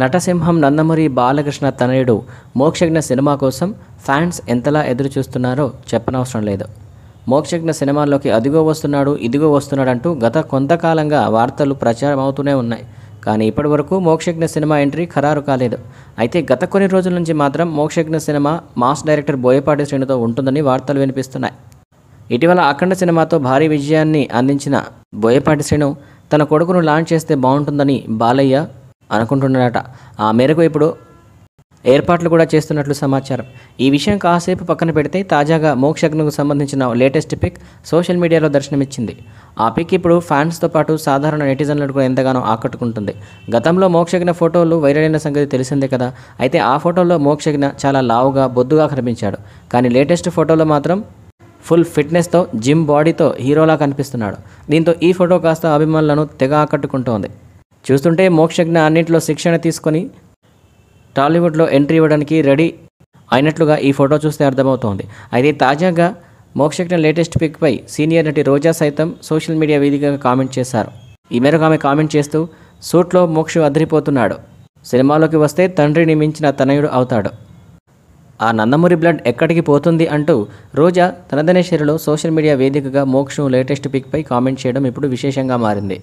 నటసింహం నందమూరి బాలకృష్ణ తనయుడు మోక్షజ్ఞ సినిమా కోసం ఫ్యాన్స్ ఎంతలా ఎదురు చూస్తున్నారో చెప్పనవసరం లేదు మోక్షజ్ఞ సినిమాల్లోకి అదిగో వస్తున్నాడు ఇదిగో వస్తున్నాడంటూ గత కొంతకాలంగా వార్తలు ప్రచారం అవుతూనే ఉన్నాయి కానీ ఇప్పటి వరకు మోక్షజ్ఞ సినిమా ఎంట్రీ ఖరారు కాలేదు అయితే గత కొన్ని రోజుల నుంచి మాత్రం Mokshagna cinema mass director Boyapati శ్రేణుతో ఉంటుందని వార్తలు వినిపిస్తున్నాయి ఇటీవల అఖండ సినిమాతో భారీ విజయాన్ని అందించిన బోయపాటి శ్రేణు తన కొడుకును లాంచ్ చేస్తే బాగుంటుందని బాలయ్య అనుకుంటున్నాడట ఆ మేరకు ఇప్పుడు ఏర్పాట్లు కూడా చేస్తున్నట్లు సమాచారం ఈ విషయం కాసేపు పక్కన పెడితే తాజాగా మోక్షజ్ఞకు సంబంధించిన లేటెస్ట్ పిక్ సోషల్ మీడియాలో దర్శనమిచ్చింది ఆ పిక్ ఇప్పుడు ఫ్యాన్స్తో పాటు సాధారణ నెటిజన్లను కూడా ఎంతగానో ఆకట్టుకుంటుంది గతంలో మోక్షజ్ఞ ఫోటోలు వైరల్ అయిన సంగతి తెలిసిందే కదా అయితే ఆ ఫోటోలో మోక్షజ్ఞ చాలా లావుగా బొద్దుగా కనిపించాడు కానీ లేటెస్ట్ ఫోటోలో మాత్రం ఫుల్ ఫిట్నెస్తో జిమ్ బాడీతో హీరోలా కనిపిస్తున్నాడు దీంతో ఈ ఫోటో కాస్త అభిమానులను తెగ ఆకట్టుకుంటోంది చూస్తుంటే మోక్షజ్ఞ అన్నింటిలో శిక్షణ తీసుకొని టాలీవుడ్లో ఎంట్రీ ఇవ్వడానికి రెడీ అయినట్లుగా ఈ ఫోటో చూస్తే అర్థమవుతోంది అయితే తాజాగా మోక్షజ్ఞ లేటెస్ట్ పిక్పై సీనియర్ నటి రోజా సైతం సోషల్ మీడియా వేదికగా కామెంట్ చేశారు ఈ మేరకు ఆమె కామెంట్ చేస్తూ సూట్లో మోక్షు అదిరిపోతున్నాడు సినిమాలోకి వస్తే తండ్రిని మించిన తనయుడు అవుతాడు ఆ నందమూరి బ్లడ్ ఎక్కడికి పోతుంది అంటూ రోజా తనదనే సోషల్ మీడియా వేదికగా మోక్షం లేటెస్ట్ పిక్పై కామెంట్ చేయడం ఇప్పుడు విశేషంగా మారింది